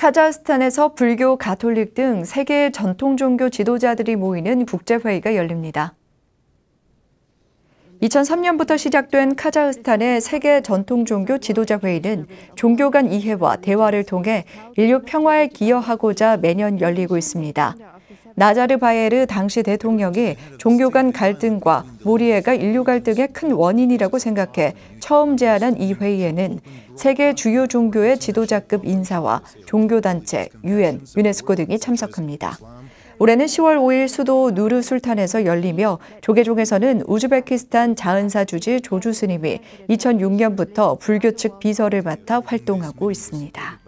카자흐스탄에서 불교, 가톨릭 등세계 전통 종교 지도자들이 모이는 국제회의가 열립니다. 2003년부터 시작된 카자흐스탄의 세계 전통 종교 지도자 회의는 종교 간 이해와 대화를 통해 인류 평화에 기여하고자 매년 열리고 있습니다. 나자르바예르 당시 대통령이 종교 간 갈등과 모리에가 인류 갈등의 큰 원인이라고 생각해 처음 제안한 이 회의에는 세계 주요 종교의 지도자급 인사와 종교단체, 유엔, 유네스코 등이 참석합니다. 올해는 10월 5일 수도 누르 술탄에서 열리며 조계종에서는 우즈베키스탄 자은사 주지 조주 스님이 2006년부터 불교 측 비서를 맡아 활동하고 있습니다.